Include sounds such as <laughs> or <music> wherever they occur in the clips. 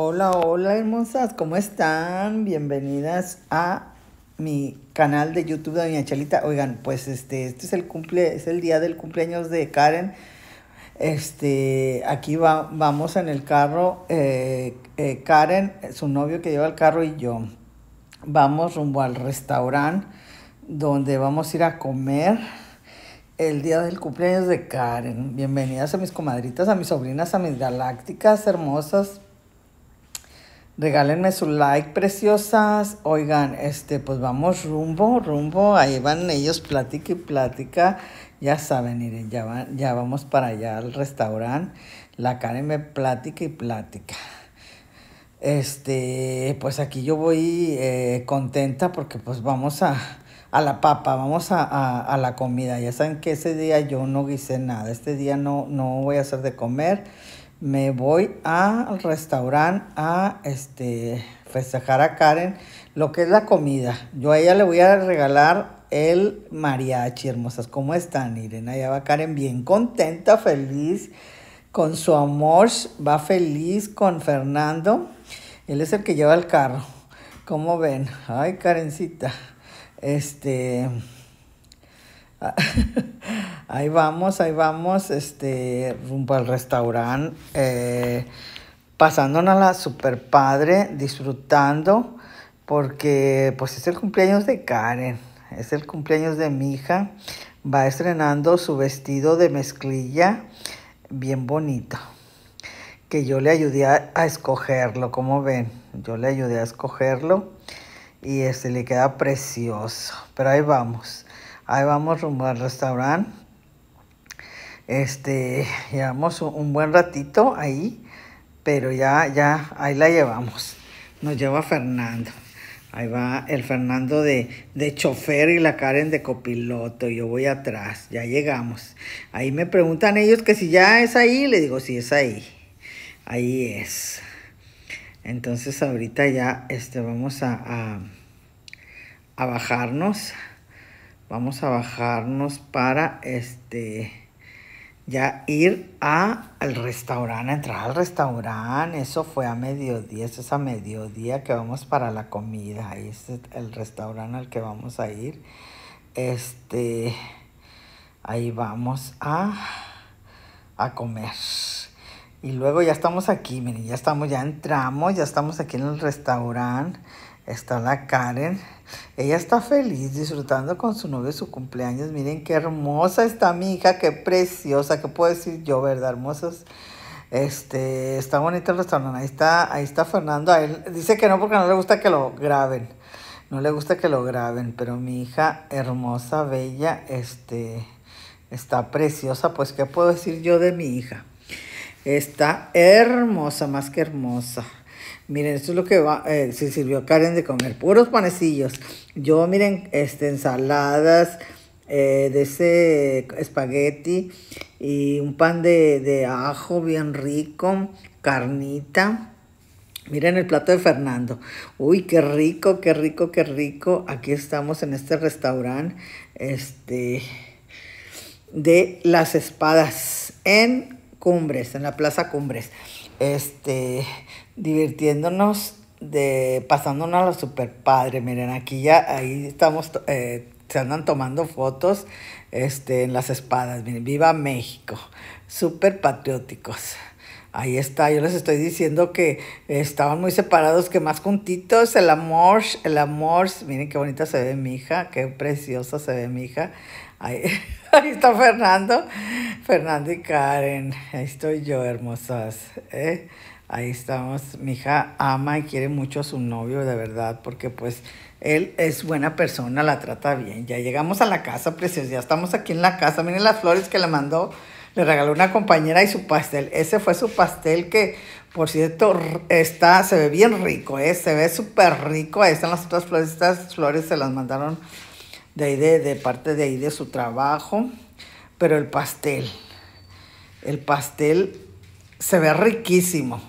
Hola, hola hermosas, ¿cómo están? Bienvenidas a mi canal de YouTube de Doña Chalita. Oigan, pues este, este, es el cumple, es el día del cumpleaños de Karen. Este, aquí vamos en el carro, eh, eh, Karen, su novio que lleva el carro y yo. Vamos rumbo al restaurante donde vamos a ir a comer el día del cumpleaños de Karen. Bienvenidas a mis comadritas, a mis sobrinas, a mis galácticas hermosas Regálenme su like, preciosas. Oigan, este, pues vamos rumbo, rumbo. Ahí van ellos, plática y plática. Ya saben, miren, ya, ya vamos para allá al restaurante. La Karen me plática y plática. Este, pues aquí yo voy eh, contenta porque pues vamos a, la papa, vamos a, la comida. Ya saben que ese día yo no guisé nada. Este día no, no voy a hacer de comer me voy al restaurante a este, festejar a Karen lo que es la comida. Yo a ella le voy a regalar el mariachi, hermosas. ¿Cómo están, Irene? Allá va Karen bien contenta, feliz con su amor, va feliz con Fernando. Él es el que lleva el carro. ¿Cómo ven? Ay, Karencita. Este... <laughs> Ah, ahí vamos, ahí vamos, este, rumbo al restaurante, eh, pasándonos la super padre, disfrutando, porque pues es el cumpleaños de Karen, es el cumpleaños de mi hija, va estrenando su vestido de mezclilla, bien bonito, que yo le ayudé a, escogerlo, como ven, yo le ayudé a escogerlo y este le queda precioso, pero ahí vamos. Ahí vamos rumbo al restaurante. Este, llevamos un buen ratito ahí, pero ya, ya, ahí la llevamos. Nos lleva Fernando. Ahí va el Fernando de, chofer y la Karen de copiloto. Yo voy atrás, ya llegamos. Ahí me preguntan ellos que si ya es ahí, le digo, sí, es ahí. Ahí es. Entonces ahorita ya este, vamos a, a, bajarnos. Vamos a bajarnos para este ya ir a, al restaurante, entrar al restaurante, eso fue a mediodía, eso es a mediodía que vamos para la comida, ahí es el restaurante al que vamos a ir. Este, ahí vamos a, a comer. Y luego ya estamos aquí, miren, ya estamos, ya entramos, ya estamos aquí en el restaurante. Está la Karen. Ella está feliz disfrutando con su novio su cumpleaños. Miren qué hermosa está mi hija, qué preciosa, qué puedo decir yo, ¿verdad? Hermosas. Este, está bonito el restaurante. Ahí está, ahí está Fernando. A él dice que no porque no le gusta que lo graben. No le gusta que lo graben, pero mi hija hermosa, bella, este, está preciosa. Pues, ¿qué puedo decir yo de mi hija? Está hermosa, más que hermosa. Miren, esto es lo que va, eh, se sirvió Karen de comer, puros panecillos. Yo, miren, este, ensaladas, eh, de ese espagueti y un pan de, ajo bien rico, carnita. Miren el plato de Fernando. Uy, qué rico, qué rico, qué rico. Aquí estamos en este restaurante este, de las espadas en Cumbres, en la Plaza Cumbres, este, divirtiéndonos, de, pasándonos a lo super padre. Miren, aquí ya, ahí estamos, eh, se andan tomando fotos este, en las espadas. Miren, viva México, súper patrióticos. Ahí está, yo les estoy diciendo que estaban muy separados, que más juntitos, el amor, el amor, miren qué bonita se ve mi hija, qué preciosa se ve mi hija. <laughs> Ahí, está Fernando, Fernando y Karen. Ahí estoy yo, hermosas. ¿eh? Ahí estamos. Mi hija ama y quiere mucho a su novio, de verdad, porque pues él es buena persona, la trata bien. Ya llegamos a la casa, precios, Ya estamos aquí en la casa. Miren las flores que le mandó. Le regaló una compañera y su pastel. Ese fue su pastel que, por cierto, está, se ve bien rico, ¿eh? Se ve súper rico. Ahí están las otras flores. Estas flores se las mandaron de, ahí de, parte de ahí de su trabajo. Pero el pastel, el pastel se ve riquísimo.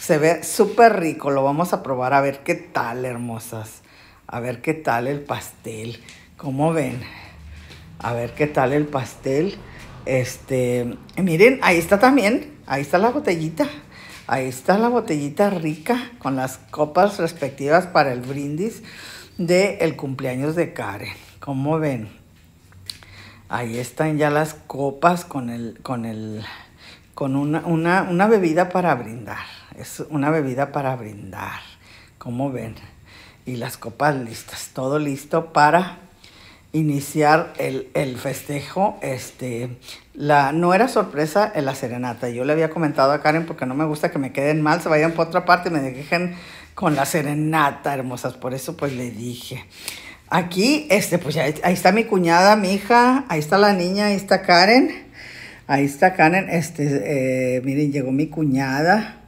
Se ve súper rico. Lo vamos a probar a ver qué tal, hermosas. A ver qué tal el pastel. ¿Cómo ven? A ver qué tal el pastel. Este, miren, ahí está también. Ahí está la botellita. Ahí está la botellita rica con las copas respectivas para el brindis del el cumpleaños de Karen. ¿Cómo ven? Ahí están ya las copas con el, con el, con una, bebida para brindar. Es una bebida para brindar. ¿Cómo ven? Y las copas listas, todo listo para iniciar el, festejo. Este, la, no era sorpresa en la serenata. Yo le había comentado a Karen porque no me gusta que me queden mal, se vayan por otra parte y me dejen con la serenata, hermosas. Por eso pues le dije. Aquí, este, pues ya, ahí está mi cuñada, mi hija, ahí está la niña, ahí está Karen. Ahí está Karen, este, eh, miren, llegó mi cuñada.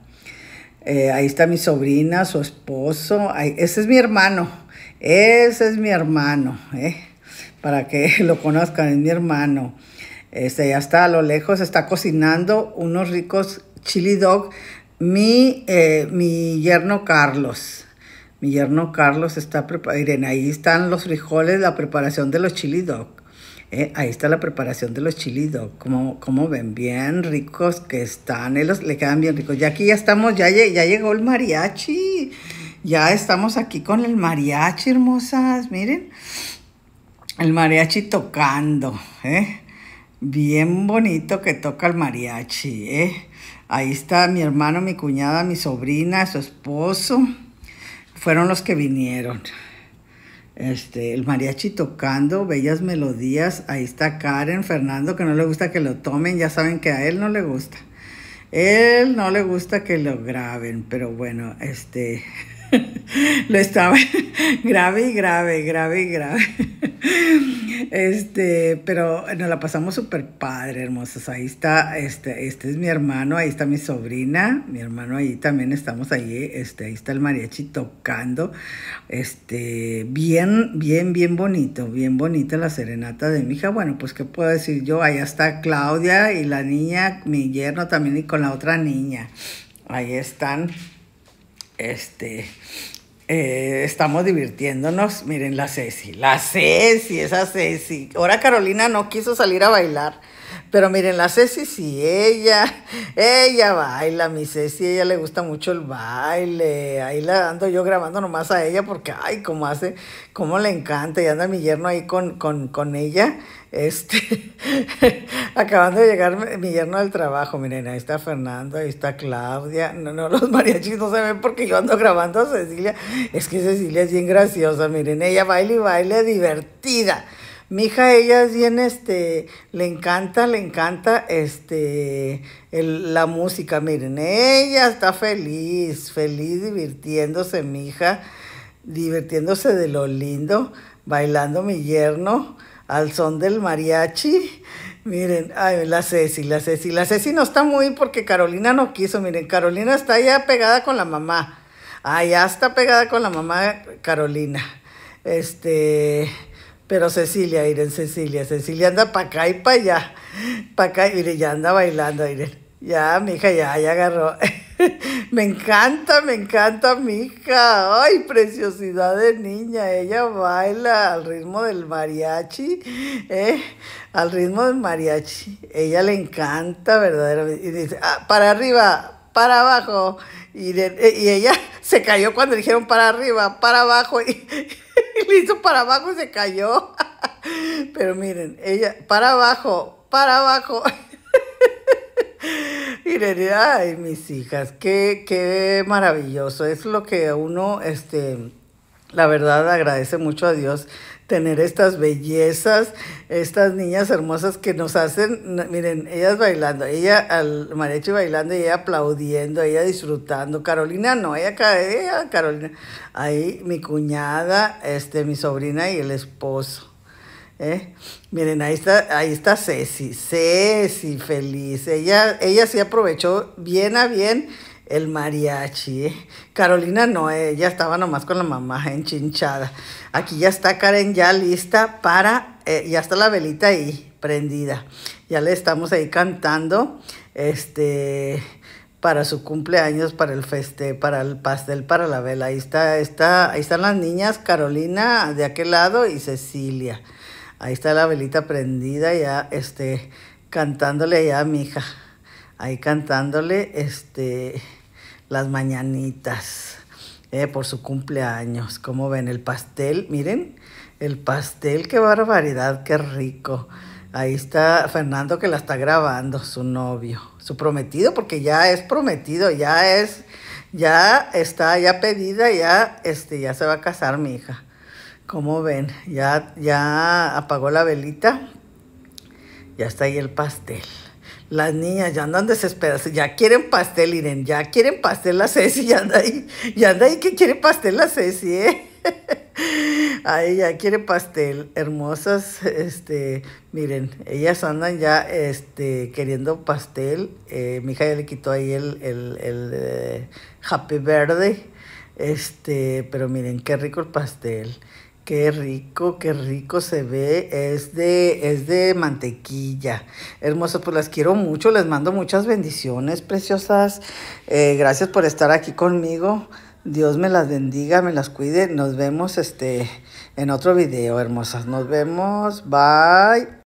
Eh, ahí está mi sobrina, su esposo. ese es mi hermano. Ese es mi hermano, eh, Para que <laughs> lo conozcan, es mi hermano. Este, ya está a lo lejos, está cocinando unos ricos chili dog. mi yerno Carlos. Mi Carlos está preparando, ahí están los frijoles, la preparación de los chili dog. ¿eh? ahí está la preparación de los chili dog. Como, ven, bien ricos que están, eh, le quedan bien ricos. Ya aquí ya estamos, ya, ya llegó el mariachi. Ya estamos aquí con el mariachi, hermosas, miren. El mariachi tocando, ¿eh? Bien bonito que toca el mariachi, Ahí está mi hermano, mi cuñada, mi sobrina, su esposo fueron los que vinieron. Este, el mariachi tocando, bellas melodías. Ahí está Karen, Fernando, que no le gusta que lo tomen. Ya saben que a él no le gusta. Él no le gusta que lo graben, pero bueno, este. <laughs> lo estaba <laughs> grave y grave, grave y grave. <laughs> Este, pero nos la pasamos súper padre, hermosas. Ahí está, este, este es mi hermano, ahí está mi sobrina, mi hermano ahí también estamos ahí, este, ahí está el mariachi tocando. Este, bien, bien, bien bonito, bien bonita la serenata de mi hija. Bueno, pues qué puedo decir yo, ahí está Claudia y la niña, mi yerno también y con la otra niña. Ahí están, este, eh, estamos divirtiéndonos. Miren la Ceci, la Ceci, esa Ceci. Ahora Carolina no quiso salir a bailar. Pero miren, la Ceci si ella, ella baila, mi Ceci, ella le gusta mucho el baile. Ahí la ando yo grabando nomás a ella porque, ay, cómo hace, cómo le encanta. Y anda mi yerno ahí con, con, con ella este, <laughs> acabando de llegar mi yerno al trabajo, miren, ahí está Fernando, ahí está Claudia. No, no, los mariachis no se ven porque yo ando grabando a Cecilia. Es que Cecilia es bien graciosa, miren, ella baila y baila divertida. Mi hija, ella es bien, este, le encanta, le encanta, este, la música, miren, ella está feliz, feliz divirtiéndose, mi hija, divirtiéndose de lo lindo, bailando mi yerno al son del mariachi. Miren, ay, la Ceci, la Ceci, la Ceci no está muy porque Carolina no quiso. Miren, Carolina está ya pegada con la mamá. Ah, ya está pegada con la mamá Carolina. Este, pero Cecilia, Irene, Cecilia, Cecilia anda para acá y para allá. Para acá, miren, ya anda bailando, Irene. Ya, mi hija, ya, ya agarró. <laughs> <laughs> me encanta, me encanta, mija. Ay, preciosidad de niña. Ella baila al ritmo del mariachi, ¿eh? Al ritmo del mariachi. Ella le encanta, verdaderamente. Y dice, ah, para arriba, para abajo. Y, eh, ella <laughs> se cayó cuando dijeron para arriba, para abajo. <laughs> Y, le hizo para abajo y se cayó. Pero miren, ella, para abajo, para abajo. Irene, ay, mis hijas, qué, qué maravilloso. Es lo que uno, este, la verdad, agradece mucho a Dios tener estas bellezas, estas niñas hermosas que nos hacen, miren, ellas bailando, ella al y bailando y ella aplaudiendo, ella disfrutando, Carolina no, ella, ella Carolina, ahí mi cuñada, este, mi sobrina y el esposo. ¿Eh? Miren, ahí está, ahí está Ceci, Ceci feliz. Ella, ella sí aprovechó bien a bien el mariachi. ¿eh? Carolina no, ella estaba nomás con la mamá enchinchada. Aquí ya está Karen ya lista para, eh, ya está la velita ahí prendida. Ya le estamos ahí cantando, este, para su cumpleaños, para el feste, para el pastel, para la vela. Ahí está, está, ahí están las niñas, Carolina de aquel lado y Cecilia. Ahí está la velita prendida, ya este, cantándole ya a mi hija. Ahí cantándole este, las mañanitas eh, por su cumpleaños. Como ven, el pastel, miren, el pastel, qué barbaridad, qué rico. Ahí está Fernando que la está grabando, su novio, su prometido, porque ya es prometido, ya es, ya está, ya pedida, ya, este, ya se va a casar mi hija. Como ven, ya, ya apagó la velita, ya está ahí el pastel. Las niñas ya andan desesperadas, ya quieren pastel, Irene, ya quieren pastel la Ceci, ya anda ahí, ya anda ahí que quiere pastel la Ceci, ¿eh? <laughs> Ahí ya quiere pastel, hermosas, este, miren, ellas andan ya, este, queriendo pastel, eh, mi hija ya le quitó ahí el, el, eh, Happy Verde, este, pero miren, qué rico el pastel. Qué rico, qué rico se ve. Es de, es de mantequilla. hermosas, pues las quiero mucho. Les mando muchas bendiciones, preciosas. Eh, gracias por estar aquí conmigo. Dios me las bendiga, me las cuide. Nos vemos este, en otro video, hermosas. Nos vemos. Bye.